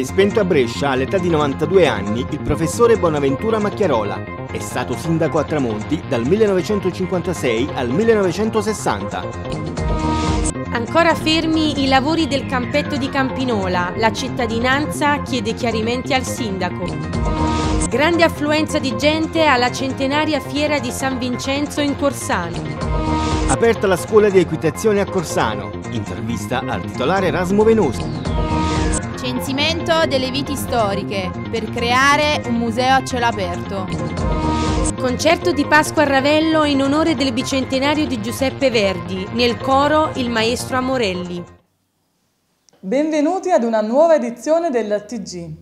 è spento a Brescia all'età di 92 anni il professore Bonaventura Macchiarola. È stato sindaco a Tramonti dal 1956 al 1960. Ancora fermi i lavori del campetto di Campinola, la cittadinanza chiede chiarimenti al sindaco. Grande affluenza di gente alla centenaria fiera di San Vincenzo in Corsano. Aperta la scuola di equitazione a Corsano, intervista al titolare Erasmo Venosi. Censimento delle viti storiche per creare un museo a cielo aperto. Concerto di Pasqua a Ravello in onore del bicentenario di Giuseppe Verdi, nel coro il maestro Amorelli. Benvenuti ad una nuova edizione del TG.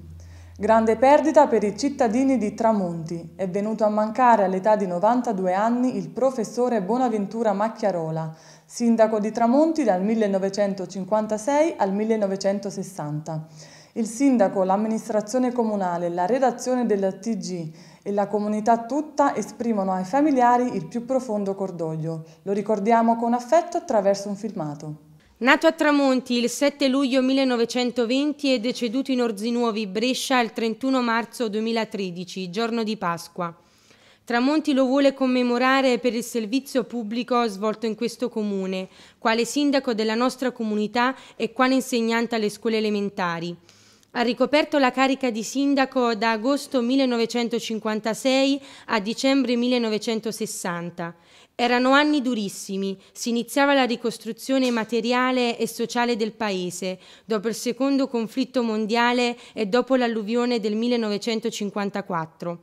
Grande perdita per i cittadini di Tramonti. È venuto a mancare all'età di 92 anni il professore Bonaventura Macchiarola, sindaco di Tramonti dal 1956 al 1960. Il sindaco, l'amministrazione comunale, la redazione della TG e la comunità tutta esprimono ai familiari il più profondo cordoglio. Lo ricordiamo con affetto attraverso un filmato. Nato a Tramonti il 7 luglio 1920 e deceduto in Orzinuovi, Brescia, il 31 marzo 2013, giorno di Pasqua. Tramonti lo vuole commemorare per il servizio pubblico svolto in questo comune, quale sindaco della nostra comunità e quale insegnante alle scuole elementari. Ha ricoperto la carica di sindaco da agosto 1956 a dicembre 1960. Erano anni durissimi, si iniziava la ricostruzione materiale e sociale del paese, dopo il secondo conflitto mondiale e dopo l'alluvione del 1954.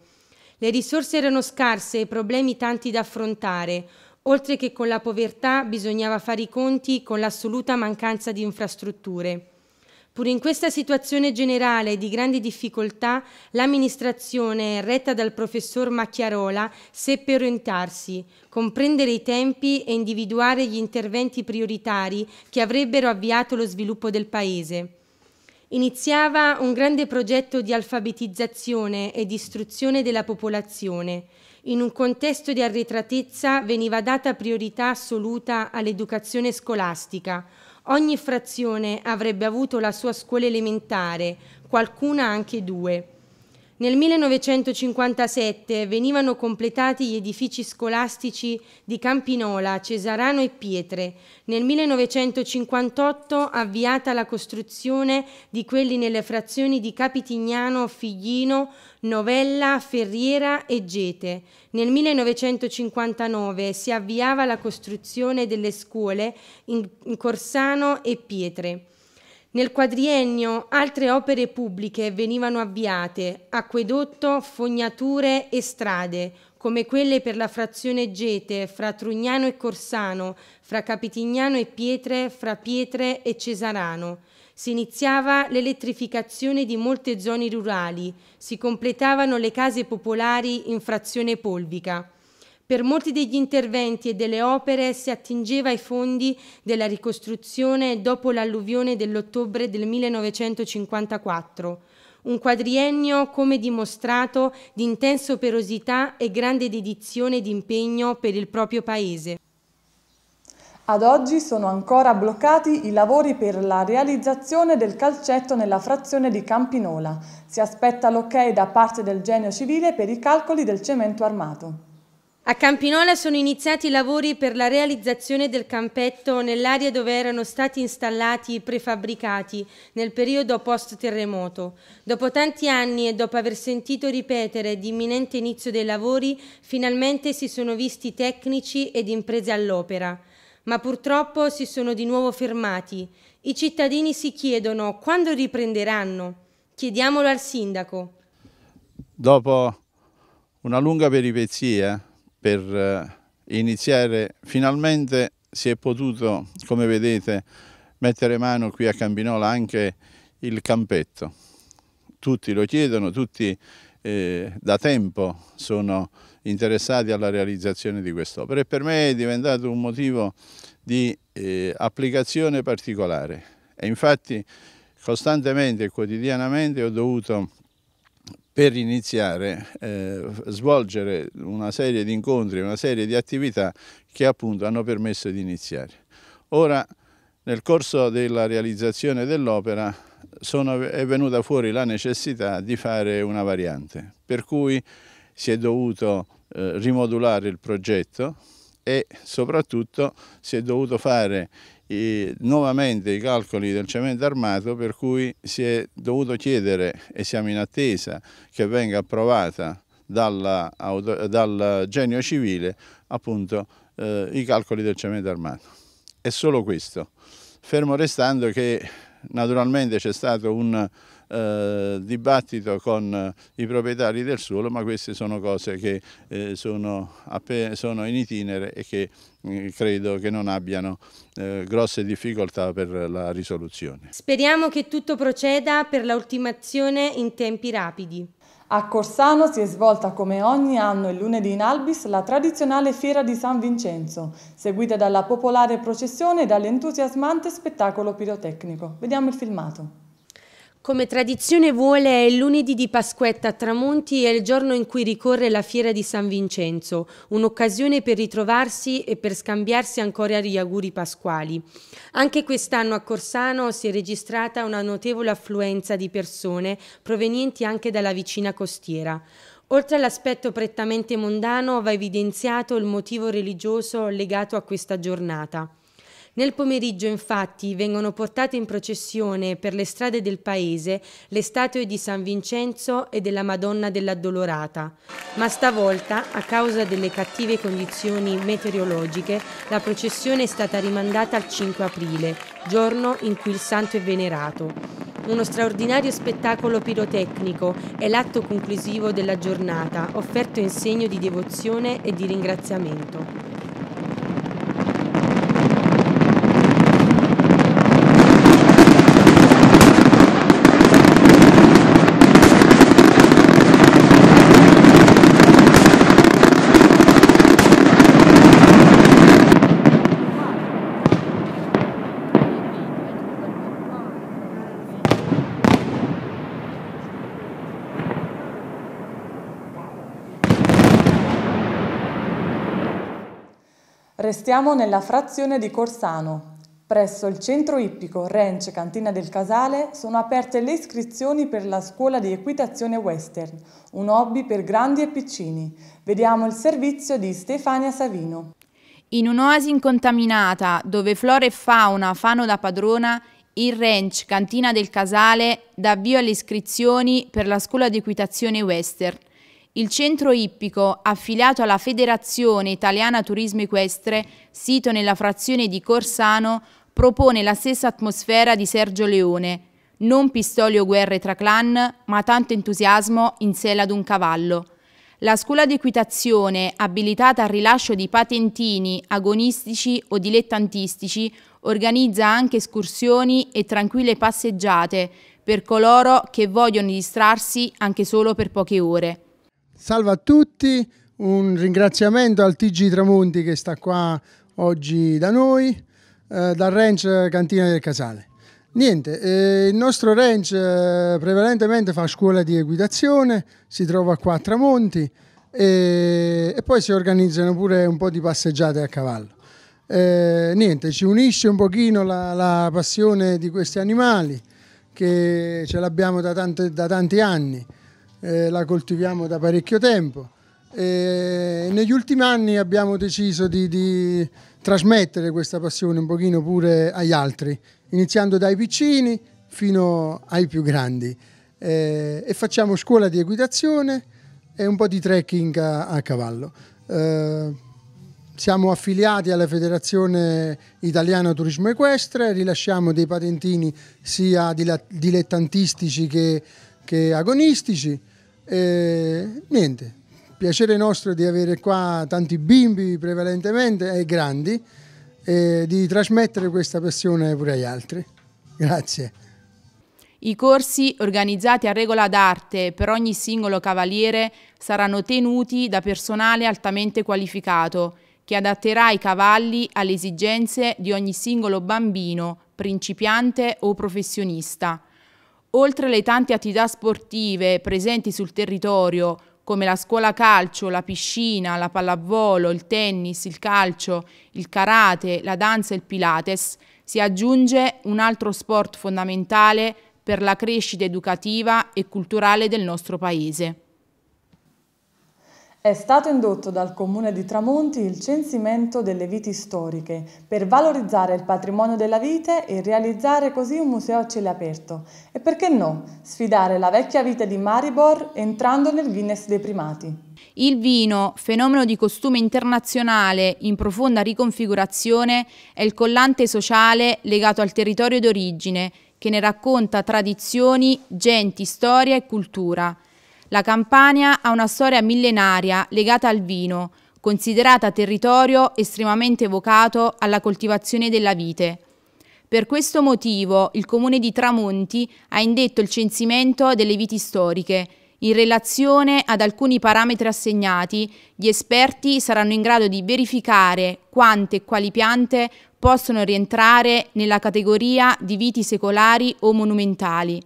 Le risorse erano scarse e problemi tanti da affrontare, oltre che con la povertà bisognava fare i conti con l'assoluta mancanza di infrastrutture. Pur in questa situazione generale di grandi difficoltà, l'amministrazione, retta dal professor Macchiarola, seppe orientarsi, comprendere i tempi e individuare gli interventi prioritari che avrebbero avviato lo sviluppo del Paese iniziava un grande progetto di alfabetizzazione e di istruzione della popolazione. In un contesto di arretratezza veniva data priorità assoluta all'educazione scolastica. Ogni frazione avrebbe avuto la sua scuola elementare, qualcuna anche due. Nel 1957 venivano completati gli edifici scolastici di Campinola, Cesarano e Pietre. Nel 1958 avviata la costruzione di quelli nelle frazioni di Capitignano, Figlino, Novella, Ferriera e Gete. Nel 1959 si avviava la costruzione delle scuole in Corsano e Pietre. Nel quadriennio altre opere pubbliche venivano avviate, acquedotto, fognature e strade, come quelle per la frazione Gete, fra Trugnano e Corsano, fra Capitignano e Pietre, fra Pietre e Cesarano. Si iniziava l'elettrificazione di molte zone rurali, si completavano le case popolari in frazione polvica. Per molti degli interventi e delle opere si attingeva ai fondi della ricostruzione dopo l'alluvione dell'ottobre del 1954. Un quadriennio, come dimostrato, di intensa operosità e grande dedizione ed impegno per il proprio paese. Ad oggi sono ancora bloccati i lavori per la realizzazione del calcetto nella frazione di Campinola. Si aspetta l'ok ok da parte del genio civile per i calcoli del cemento armato. A Campinola sono iniziati i lavori per la realizzazione del campetto nell'area dove erano stati installati i prefabbricati nel periodo post-terremoto. Dopo tanti anni e dopo aver sentito ripetere di imminente inizio dei lavori, finalmente si sono visti tecnici ed imprese all'opera. Ma purtroppo si sono di nuovo fermati. I cittadini si chiedono quando riprenderanno. Chiediamolo al sindaco. Dopo una lunga peripezia eh, per eh, iniziare finalmente si è potuto come vedete mettere mano qui a Campinola anche il campetto tutti lo chiedono tutti eh, da tempo sono interessati alla realizzazione di quest'opera e per me è diventato un motivo di eh, applicazione particolare e infatti costantemente e quotidianamente ho dovuto per iniziare a eh, svolgere una serie di incontri, una serie di attività che appunto hanno permesso di iniziare. Ora, nel corso della realizzazione dell'opera è venuta fuori la necessità di fare una variante, per cui si è dovuto eh, rimodulare il progetto e soprattutto si è dovuto fare i, nuovamente i calcoli del cemento armato per cui si è dovuto chiedere e siamo in attesa che venga approvata dalla, dal genio civile appunto eh, i calcoli del cemento armato. È solo questo, fermo restando che naturalmente c'è stato un eh, dibattito con eh, i proprietari del suolo, ma queste sono cose che eh, sono, sono, in itinere e che mm, credo che non abbiano eh, grosse difficoltà per la risoluzione. Speriamo che tutto proceda per l'ultimazione in tempi rapidi. A Corsano si è svolta come ogni anno il lunedì in Albis la tradizionale fiera di San Vincenzo, seguita dalla popolare processione e dall'entusiasmante spettacolo pirotecnico. Vediamo il filmato. Come tradizione vuole è il lunedì di Pasquetta a Tramonti è il giorno in cui ricorre la fiera di San Vincenzo, un'occasione per ritrovarsi e per scambiarsi ancora gli auguri pasquali. Anche quest'anno a Corsano si è registrata una notevole affluenza di persone provenienti anche dalla vicina costiera. Oltre all'aspetto prettamente mondano va evidenziato il motivo religioso legato a questa giornata. Nel pomeriggio, infatti, vengono portate in processione per le strade del paese le statue di San Vincenzo e della Madonna dell'Addolorata. Ma stavolta, a causa delle cattive condizioni meteorologiche, la processione è stata rimandata al 5 aprile, giorno in cui il santo è venerato. Uno straordinario spettacolo pirotecnico è l'atto conclusivo della giornata, offerto in segno di devozione e di ringraziamento. Siamo nella frazione di Corsano. Presso il centro ippico Ranch Cantina del Casale sono aperte le iscrizioni per la scuola di equitazione western, un hobby per grandi e piccini. Vediamo il servizio di Stefania Savino. In un'oasi incontaminata, dove flora e fauna fanno da padrona, il ranch Cantina del Casale dà avvio alle iscrizioni per la scuola di equitazione western. Il centro ippico, affiliato alla Federazione Italiana Turismo Equestre, sito nella frazione di Corsano, propone la stessa atmosfera di Sergio Leone. Non pistoli o guerre tra clan, ma tanto entusiasmo in sella ad un cavallo. La scuola di equitazione, abilitata al rilascio di patentini agonistici o dilettantistici, organizza anche escursioni e tranquille passeggiate per coloro che vogliono distrarsi anche solo per poche ore. Salve a tutti, un ringraziamento al TG Tramonti che sta qua oggi da noi, eh, dal ranch Cantina del Casale. Niente, eh, il nostro ranch eh, prevalentemente fa scuola di equitazione, si trova qua a Tramonti e, e poi si organizzano pure un po' di passeggiate a cavallo. Eh, niente, ci unisce un pochino la, la, passione di questi animali che ce l'abbiamo da, da, tanti anni. Eh, la coltiviamo da parecchio tempo. E negli ultimi anni abbiamo deciso di, di, trasmettere questa passione un pochino pure agli altri, iniziando dai piccini fino ai più grandi. Eh, e facciamo scuola di equitazione e un po' di trekking a, a cavallo. Eh, siamo affiliati alla Federazione Italiana Turismo Equestre, rilasciamo dei patentini sia dilettantistici che, che agonistici. E, niente, piacere nostro di avere qua tanti bimbi prevalentemente e grandi e di trasmettere questa passione pure agli altri. Grazie. I corsi, organizzati a regola d'arte per ogni singolo cavaliere, saranno tenuti da personale altamente qualificato, che adatterà i cavalli alle esigenze di ogni singolo bambino, principiante o professionista oltre alle tante attività sportive presenti sul territorio, come la scuola calcio, la piscina, la pallavolo, il tennis, il calcio, il karate, la danza e il pilates, si aggiunge un altro sport fondamentale per la crescita educativa e culturale del nostro Paese. È stato indotto dal Comune di Tramonti il censimento delle viti storiche per valorizzare il patrimonio della vite e realizzare così un museo a cielo aperto. E perché no, sfidare la vecchia vite di Maribor entrando nel Guinness dei primati. Il vino, fenomeno di costume internazionale in profonda riconfigurazione, è il collante sociale legato al territorio d'origine che ne racconta tradizioni, genti, storia e cultura. La Campania ha una storia millenaria legata al vino, considerata territorio estremamente vocato alla coltivazione della vite. Per questo motivo il comune di Tramonti ha indetto il censimento delle viti storiche. In relazione ad alcuni parametri assegnati, gli esperti saranno in grado di verificare quante e quali piante possono rientrare nella categoria di viti secolari o monumentali.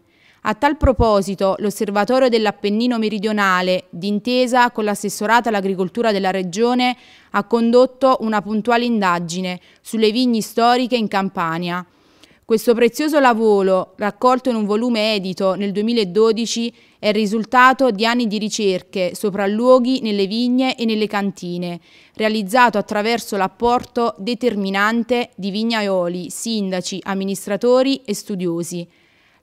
A tal proposito, l'Osservatorio dell'Appennino Meridionale, d'intesa con l'assessorato all'agricoltura della Regione, ha condotto una puntuale indagine sulle vigne storiche in Campania. Questo prezioso lavoro, raccolto in un volume edito nel 2012, è il risultato di anni di ricerche, sopralluoghi nelle vigne e nelle cantine, realizzato attraverso l'apporto determinante di vignaioli, sindaci, amministratori e studiosi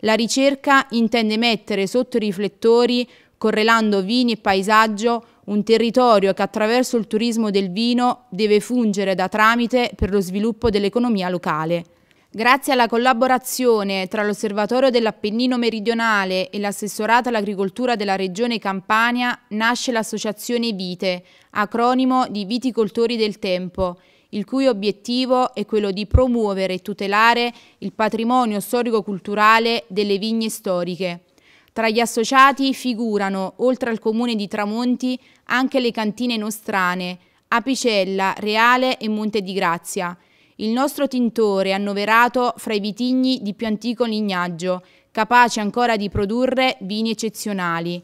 la ricerca intende mettere sotto i riflettori, correlando vini e paesaggio, un territorio che attraverso il turismo del vino deve fungere da tramite per lo sviluppo dell'economia locale. Grazie alla collaborazione tra l'Osservatorio dell'Appennino Meridionale e l'Assessorato all'Agricoltura della Regione Campania nasce l'Associazione Vite, acronimo di Viticoltori del Tempo, il cui obiettivo è quello di promuovere e tutelare il patrimonio storico-culturale delle vigne storiche. Tra gli associati figurano, oltre al comune di Tramonti, anche le cantine nostrane, Apicella, Reale e Monte di Grazia. Il nostro tintore è annoverato fra i vitigni di più antico lignaggio, capace ancora di produrre vini eccezionali.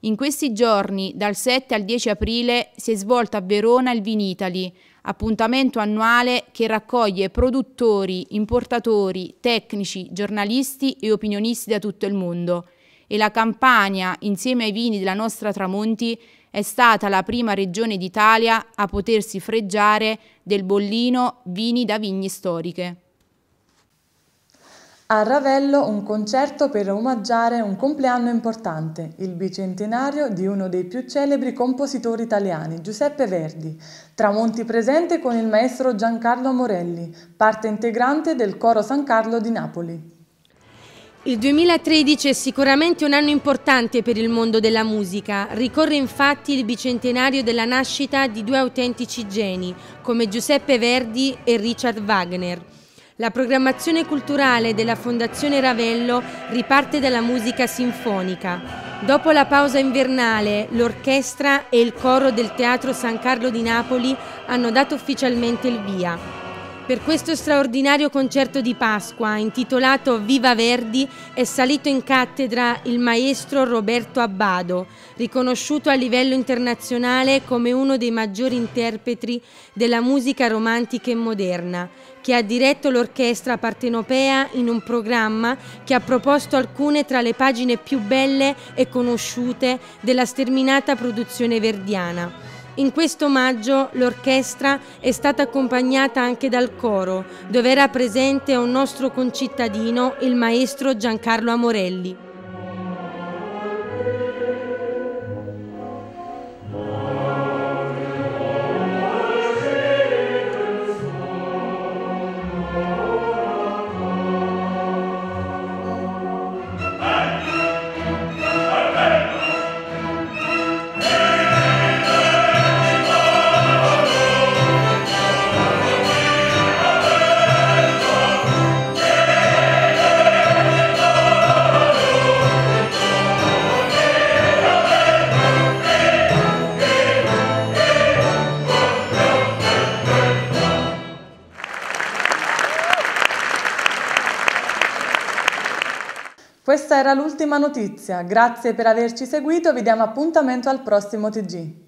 In questi giorni, dal 7 al 10 aprile, si è svolto a Verona il Vinitali, appuntamento annuale che raccoglie produttori, importatori, tecnici, giornalisti e opinionisti da tutto il mondo. E la Campania, insieme ai vini della nostra Tramonti, è stata la prima regione d'Italia a potersi freggiare del bollino Vini da Vigni Storiche. A Ravello un concerto per omaggiare un compleanno importante, il bicentenario di uno dei più celebri compositori italiani, Giuseppe Verdi. Tramonti presente con il maestro Giancarlo Morelli, parte integrante del coro San Carlo di Napoli. Il 2013 è sicuramente un anno importante per il mondo della musica. Ricorre infatti il bicentenario della nascita di due autentici geni, come Giuseppe Verdi e Richard Wagner. La programmazione culturale della Fondazione Ravello riparte dalla musica sinfonica. Dopo la pausa invernale, l'orchestra e il coro del Teatro San Carlo di Napoli hanno dato ufficialmente il via. Per questo straordinario concerto di Pasqua, intitolato Viva Verdi, è salito in cattedra il maestro Roberto Abbado, riconosciuto a livello internazionale come uno dei maggiori interpreti della musica romantica e moderna, che ha diretto l'orchestra partenopea in un programma che ha proposto alcune tra le pagine più belle e conosciute della sterminata produzione verdiana. In questo maggio l'orchestra è stata accompagnata anche dal coro, dove era presente un nostro concittadino, il maestro Giancarlo Amorelli. Questa era l'ultima notizia, grazie per averci seguito, vi diamo appuntamento al prossimo TG.